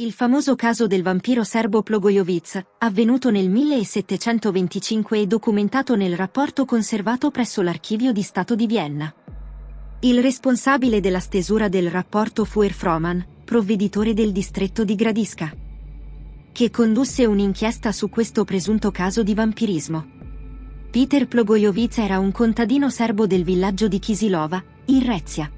Il famoso caso del vampiro serbo Plogojovic, avvenuto nel 1725 e documentato nel rapporto conservato presso l'Archivio di Stato di Vienna. Il responsabile della stesura del rapporto fu Erfroman, provveditore del distretto di Gradisca, che condusse un'inchiesta su questo presunto caso di vampirismo. Peter Plogojovic era un contadino serbo del villaggio di Kisilova, in Rezia.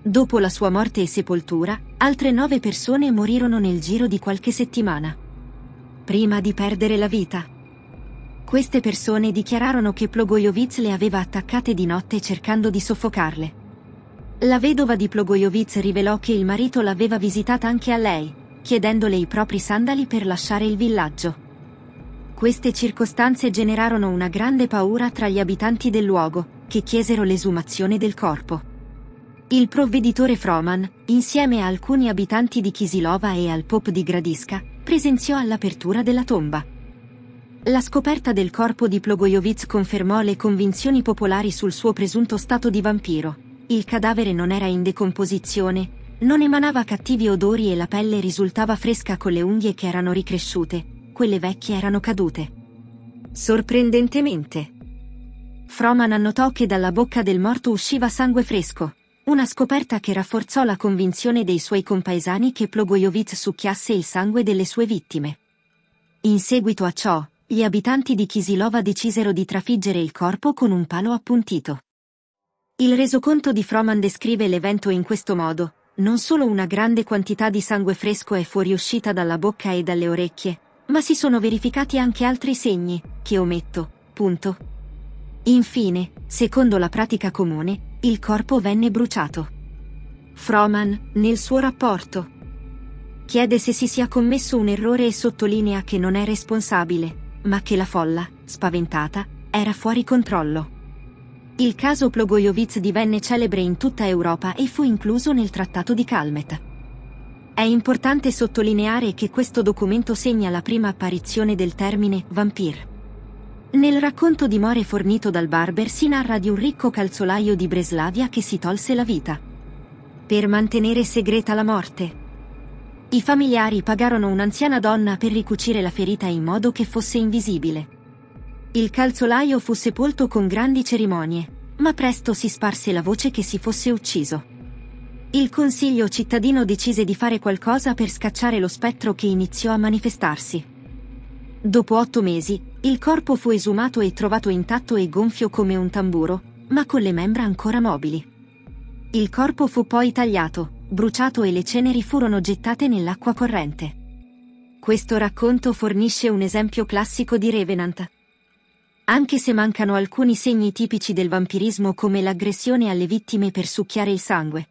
Dopo la sua morte e sepoltura, altre nove persone morirono nel giro di qualche settimana, prima di perdere la vita. Queste persone dichiararono che Plogojovic le aveva attaccate di notte cercando di soffocarle. La vedova di Plogojovic rivelò che il marito l'aveva visitata anche a lei, chiedendole i propri sandali per lasciare il villaggio. Queste circostanze generarono una grande paura tra gli abitanti del luogo, che chiesero l'esumazione del corpo. Il provveditore Froman, insieme a alcuni abitanti di Kisilova e al pop di Gradiska, presenziò all'apertura della tomba. La scoperta del corpo di Plogojovic confermò le convinzioni popolari sul suo presunto stato di vampiro. Il cadavere non era in decomposizione, non emanava cattivi odori e la pelle risultava fresca con le unghie che erano ricresciute, quelle vecchie erano cadute. Sorprendentemente. Froman annotò che dalla bocca del morto usciva sangue fresco, una scoperta che rafforzò la convinzione dei suoi compaesani che Plogojovic succhiasse il sangue delle sue vittime. In seguito a ciò, gli abitanti di Kisilova decisero di trafiggere il corpo con un palo appuntito. Il resoconto di Froman descrive l'evento in questo modo, non solo una grande quantità di sangue fresco è fuoriuscita dalla bocca e dalle orecchie, ma si sono verificati anche altri segni, che ometto, punto. Infine, secondo la pratica comune, il corpo venne bruciato. Froman, nel suo rapporto, chiede se si sia commesso un errore e sottolinea che non è responsabile, ma che la folla, spaventata, era fuori controllo. Il caso Plogojovic divenne celebre in tutta Europa e fu incluso nel Trattato di Calmet. È importante sottolineare che questo documento segna la prima apparizione del termine vampir. Nel racconto di More fornito dal Barber si narra di un ricco calzolaio di Breslavia che si tolse la vita. Per mantenere segreta la morte. I familiari pagarono un'anziana donna per ricucire la ferita in modo che fosse invisibile. Il calzolaio fu sepolto con grandi cerimonie, ma presto si sparse la voce che si fosse ucciso. Il consiglio cittadino decise di fare qualcosa per scacciare lo spettro che iniziò a manifestarsi. Dopo otto mesi, il corpo fu esumato e trovato intatto e gonfio come un tamburo, ma con le membra ancora mobili. Il corpo fu poi tagliato, bruciato e le ceneri furono gettate nell'acqua corrente. Questo racconto fornisce un esempio classico di Revenant. Anche se mancano alcuni segni tipici del vampirismo come l'aggressione alle vittime per succhiare il sangue.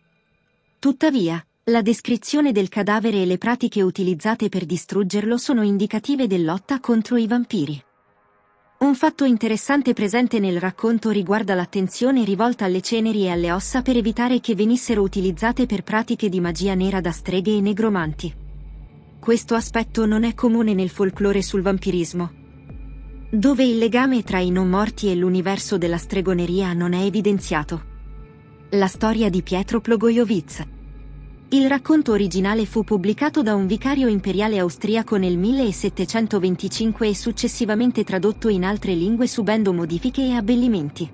Tuttavia, la descrizione del cadavere e le pratiche utilizzate per distruggerlo sono indicative lotta contro i vampiri. Un fatto interessante presente nel racconto riguarda l'attenzione rivolta alle ceneri e alle ossa per evitare che venissero utilizzate per pratiche di magia nera da streghe e negromanti. Questo aspetto non è comune nel folklore sul vampirismo, dove il legame tra i non morti e l'universo della stregoneria non è evidenziato. La storia di Pietro Plogojovic il racconto originale fu pubblicato da un vicario imperiale austriaco nel 1725 e successivamente tradotto in altre lingue subendo modifiche e abbellimenti.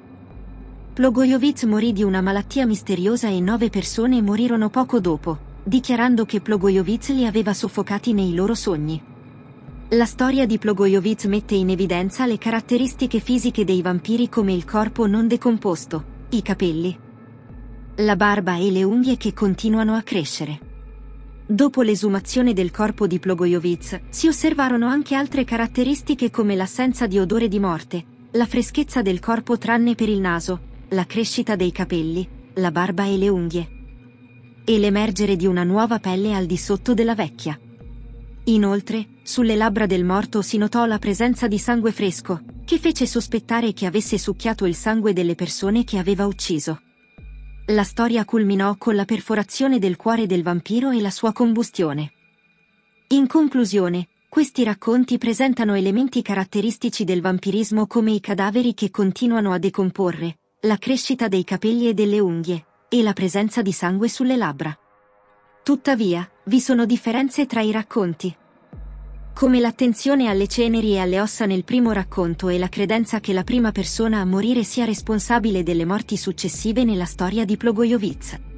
Plogojovic morì di una malattia misteriosa e nove persone morirono poco dopo, dichiarando che Plogojovic li aveva soffocati nei loro sogni. La storia di Plogojovic mette in evidenza le caratteristiche fisiche dei vampiri come il corpo non decomposto, i capelli, la barba e le unghie che continuano a crescere. Dopo l'esumazione del corpo di Plogojovic, si osservarono anche altre caratteristiche come l'assenza di odore di morte, la freschezza del corpo tranne per il naso, la crescita dei capelli, la barba e le unghie. E l'emergere di una nuova pelle al di sotto della vecchia. Inoltre, sulle labbra del morto si notò la presenza di sangue fresco, che fece sospettare che avesse succhiato il sangue delle persone che aveva ucciso. La storia culminò con la perforazione del cuore del vampiro e la sua combustione. In conclusione, questi racconti presentano elementi caratteristici del vampirismo come i cadaveri che continuano a decomporre, la crescita dei capelli e delle unghie, e la presenza di sangue sulle labbra. Tuttavia, vi sono differenze tra i racconti come l'attenzione alle ceneri e alle ossa nel primo racconto e la credenza che la prima persona a morire sia responsabile delle morti successive nella storia di Plogojovic.